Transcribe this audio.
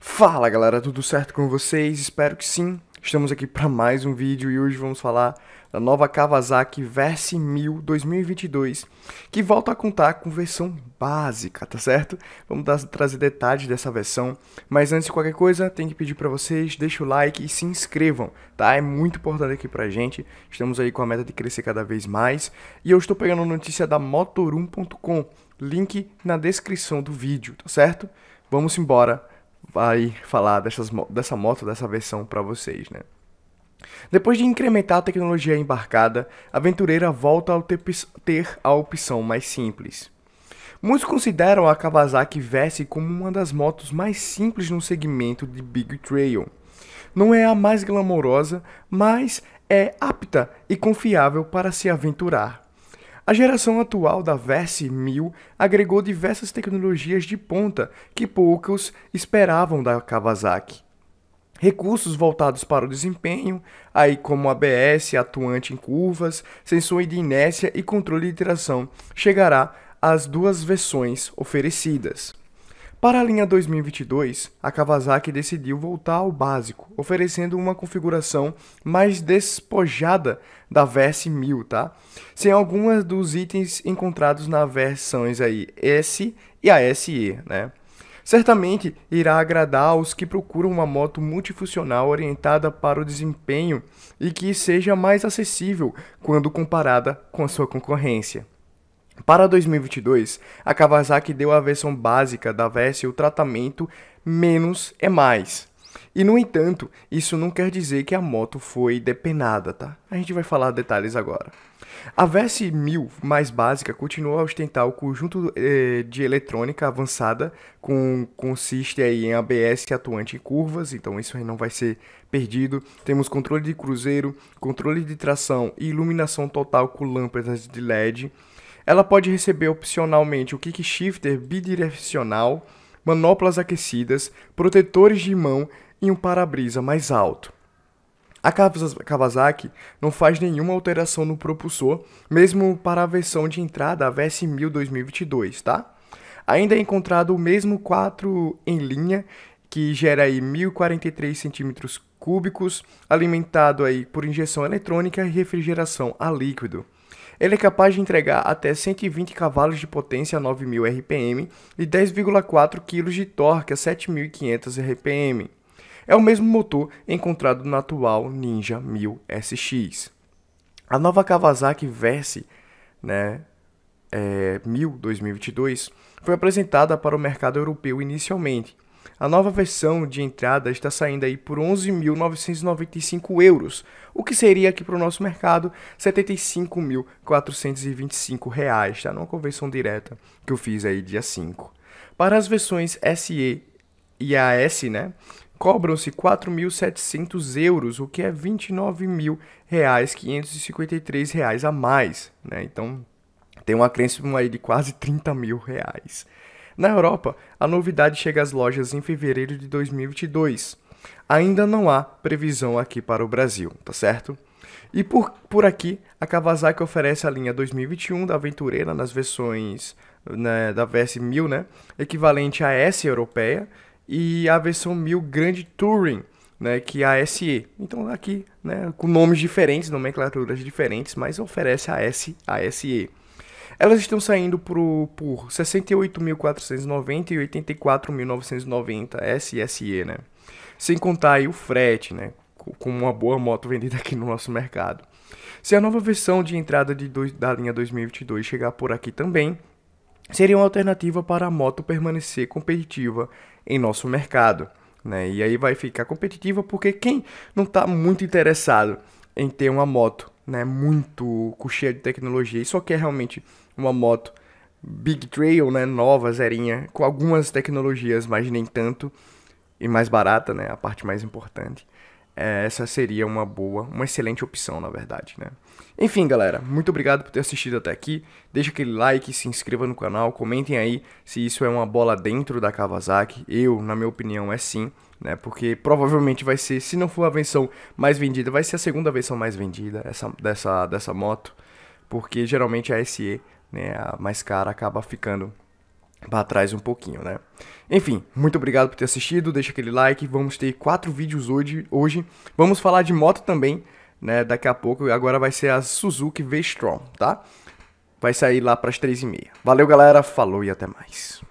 Fala galera, tudo certo com vocês? Espero que sim. Estamos aqui para mais um vídeo e hoje vamos falar da nova Kawasaki Verse 1000 2022, que volta a contar com versão básica, tá certo? Vamos dar, trazer detalhes dessa versão, mas antes de qualquer coisa, tem que pedir para vocês, deixa o like e se inscrevam, tá? É muito importante aqui pra gente, estamos aí com a meta de crescer cada vez mais, e eu estou pegando notícia da motorum.com, link na descrição do vídeo, tá certo? Vamos embora! vai falar dessas, dessa moto, dessa versão para vocês, né? Depois de incrementar a tecnologia embarcada, a aventureira volta a ter a opção mais simples. Muitos consideram a Kawasaki Verse como uma das motos mais simples no segmento de Big Trail. Não é a mais glamourosa, mas é apta e confiável para se aventurar. A geração atual da Verse 1000 agregou diversas tecnologias de ponta que poucos esperavam da Kawasaki. Recursos voltados para o desempenho, aí como ABS, atuante em curvas, sensor de inércia e controle de tração, chegará às duas versões oferecidas. Para a linha 2022, a Kawasaki decidiu voltar ao básico, oferecendo uma configuração mais despojada da Verse 1000, tá? Sem algumas dos itens encontrados nas versões aí S e a SE, né? Certamente irá agradar aos que procuram uma moto multifuncional orientada para o desempenho e que seja mais acessível quando comparada com a sua concorrência. Para 2022, a Kawasaki deu à versão básica da VS o tratamento menos é mais. E no entanto, isso não quer dizer que a moto foi depenada, tá? A gente vai falar detalhes agora. A VS 1000 mais básica continua a ostentar o conjunto eh, de eletrônica avançada, com consiste aí em ABS atuante em curvas, então isso aí não vai ser perdido. Temos controle de cruzeiro, controle de tração e iluminação total com lâmpadas de LED. Ela pode receber opcionalmente o kick shifter bidirecional, manoplas aquecidas, protetores de mão e um para-brisa mais alto. A Kawasaki não faz nenhuma alteração no propulsor, mesmo para a versão de entrada a VS1000 2022, tá? Ainda é encontrado o mesmo 4 em linha, que gera aí 1043 centímetros cúbicos, alimentado aí por injeção eletrônica e refrigeração a líquido. Ele é capaz de entregar até 120 cavalos de potência a 9.000 RPM e 10,4 kg de torque a 7.500 RPM. É o mesmo motor encontrado no atual Ninja 1000 SX. A nova Kawasaki Verse, né, é, 1000 2022, foi apresentada para o mercado europeu inicialmente a nova versão de entrada está saindo aí por 11.995 euros, o que seria aqui para o nosso mercado 75.425 reais, tá? Numa conversão direta que eu fiz aí dia 5. Para as versões SE e AS, né? Cobram-se 4.700 euros, o que é 29.553 reais a mais, né? Então, tem um acréscimo aí de quase 30 mil reais. Na Europa, a novidade chega às lojas em fevereiro de 2022. Ainda não há previsão aqui para o Brasil, tá certo? E por, por aqui, a Kawasaki oferece a linha 2021 da Aventureira nas versões né, da VS 1000, né, equivalente à S europeia, e a versão 1000 Grande Touring, né, que é a SE. Então aqui, né, com nomes diferentes, nomenclaturas diferentes, mas oferece a S, a SE. Elas estão saindo por, por 68.490 e 84.990 SSE, né? Sem contar aí o frete, né? Com uma boa moto vendida aqui no nosso mercado. Se a nova versão de entrada de dois, da linha 2022 chegar por aqui também, seria uma alternativa para a moto permanecer competitiva em nosso mercado. Né? E aí vai ficar competitiva porque quem não está muito interessado em ter uma moto né, muito cheia de tecnologia. Isso aqui é realmente uma moto Big Trail, né, nova, zerinha, com algumas tecnologias, mas nem tanto, e mais barata, né, a parte mais importante é, essa seria uma boa, uma excelente opção, na verdade, né? Enfim, galera, muito obrigado por ter assistido até aqui. Deixa aquele like, se inscreva no canal, comentem aí se isso é uma bola dentro da Kawasaki. Eu, na minha opinião, é sim, né? Porque provavelmente vai ser, se não for a versão mais vendida, vai ser a segunda versão mais vendida essa, dessa, dessa moto. Porque geralmente a SE, né, a mais cara, acaba ficando para trás um pouquinho, né? Enfim, muito obrigado por ter assistido, deixa aquele like, vamos ter quatro vídeos hoje, hoje. vamos falar de moto também, né, daqui a pouco, agora vai ser a Suzuki V-Strom, tá? Vai sair lá para as três e meia. Valeu, galera, falou e até mais.